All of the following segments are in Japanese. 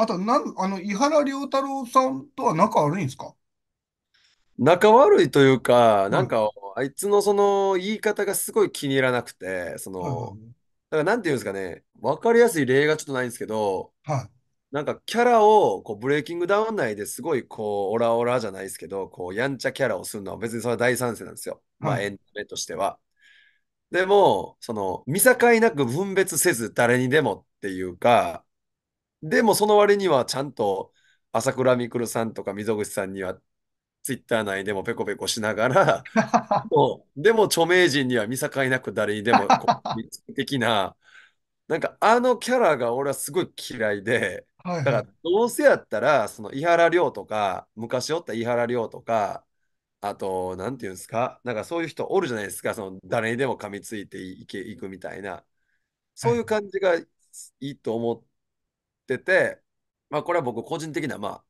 あと、なん、あの、井原良太郎さんとは仲悪いんですか仲悪いというか、なんか、あいつのその言い方がすごい気に入らなくて、その、だからなんていうんですかね、わかりやすい例がちょっとないんですけど、はい。なんかキャラをこうブレイキングダウン内ですごいこうオラオラじゃないですけど、こうやんちゃキャラをするのは別にそれは大賛成なんですよ。まあエンタメとしては。でも、その見境なく分別せず誰にでもっていうか、でもその割にはちゃんと朝倉未来さんとか溝口さんにはツイッター内でもペコペコしながら でも著名人には見境なく誰にでも的ななんかあのキャラが俺はすごい嫌いで、はいはい、だからどうせやったらその井原涼とか昔おった井原涼とかあと何て言うんですかなんかそういう人おるじゃないですかその誰にでも噛みついていけいくみたいなそういう感じがいいと思って。ってて、まあこれは僕個人的なま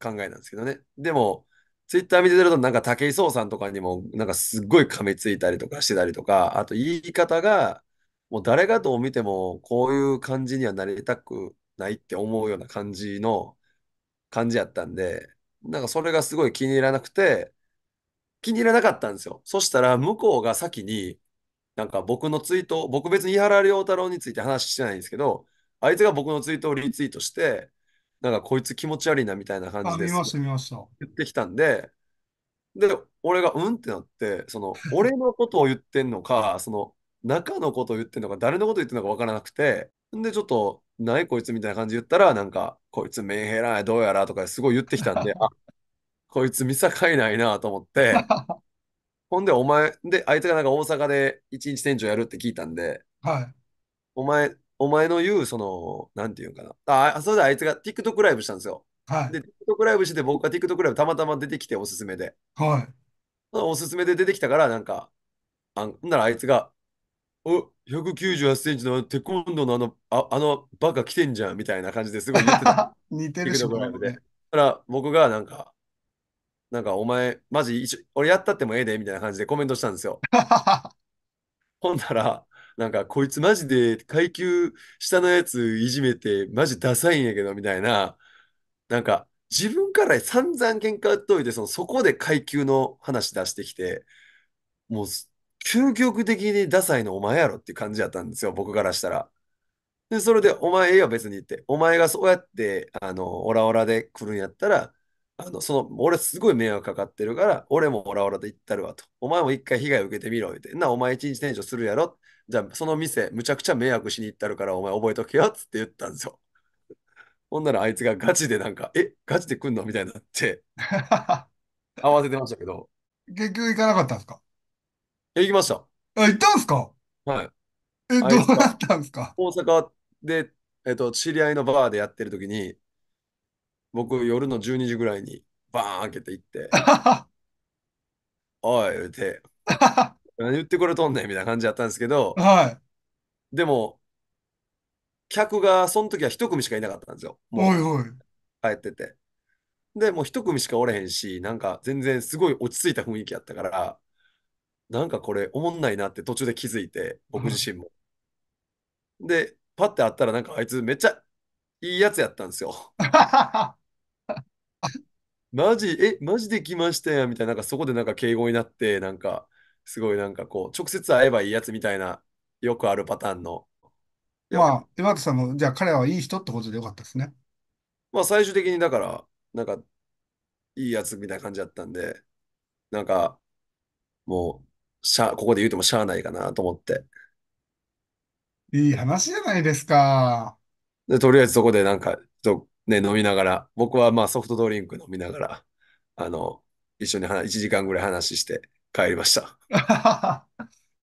あ考えなんですけどね。でも、ツイッター見てるとなんか武井壮さんとかにもなんかすっごい噛みついたりとかしてたりとか、あと言い方がもう誰がどう見てもこういう感じにはなりたくないって思うような感じの感じやったんで、なんかそれがすごい気に入らなくて、気に入らなかったんですよ。そしたら向こうが先に、なんか僕のツイート、僕別に井原良太郎について話してないんですけど、あいつが僕のツイートをリツイートして、なんかこいつ気持ち悪いなみたいな感じで、言ってきたんで、で、俺がうんってなって、その、俺のことを言ってんのか、その、中のことを言ってんのか、誰のことを言ってんのか分からなくて、んで、ちょっと、ないこいつみたいな感じで言ったら、なんか、こいつメンヘラい、どうやらとかすごい言ってきたんで、あ、こいつ見境ないなと思って、ほんで、お前、で、あいつがなんか大阪で一日店長やるって聞いたんで、はい。お前、お前の言う、その、なんていうかな。あ、それであいつが TikTok ライブしたんですよ。はい。で、TikTok ライブして、僕が TikTok ライブたまたま出てきて、おすすめで。はい。おすすめで出てきたから、なんか、あんならあいつが、お、198センチのテコンドーのあの、あ、あのバカ来てんじゃん、みたいな感じですごい言ってた。似てるし、ね、ライブで。だから僕がなんか、なんかお前、マジ一俺やったってもええで、みたいな感じでコメントしたんですよ。ほんなら、なんかこいつマジで階級下のやついじめてマジダサいんやけどみたいな、なんか自分から散々喧嘩売っといて、そのそこで階級の話出してきて、もう究極的にダサいのお前やろって感じやったんですよ、僕からしたら。で、それでお前ええよ別にって、お前がそうやってあのオラオラで来るんやったら、あの、その、俺すごい迷惑かかってるから、俺もオラオラで行ったるわと。お前も一回被害受けてみろ、みって。な。お前一日店長するやろ。じゃあ、その店、むちゃくちゃ迷惑しに行ったるから、お前覚えとけよ、つって言ったんですよ。ほんならあいつがガチでなんか、え、ガチで来んのみたいになって、慌ててましたけど。結局行かなかったんですかえ、行きました。あ、行ったんですかはい。え、どあいうつがなったんですか大阪で、えっと、知り合いのバーでやってる時に、僕、夜の12時ぐらいに、バーン開けて行って、おい、言うて、何言ってくれとんねんみたいな感じやったんですけど、い。でも、客が、その時は一組しかいなかったんですよ。おもいうおい。帰ってて。で、もう一組しかおれへんし、なんか全然すごい落ち着いた雰囲気やったから、なんかこれおもんないなって途中で気づいて、僕自身も。で、パッて会ったらなんかあいつめっちゃいいやつやったんですよ。マジ、え、マジで来ましたやんみたいな、なんかそこでなんか敬語になって、なんか、すごいなんかこう、直接会えばいいやつみたいな、よくあるパターンの。いやまあ、岩田さんも、じゃあ彼はいい人ってことでよかったですね。まあ最終的にだから、なんか、いいやつみたいな感じだったんで、なんか、もう、しゃ、ここで言うてもしゃあないかなと思って。いい話じゃないですか。で、とりあえずそこでなんか、ちょっとね、飲みながら、僕はまあソフトドリンク飲みながら、あの、一緒に1時間ぐらい話して帰りました。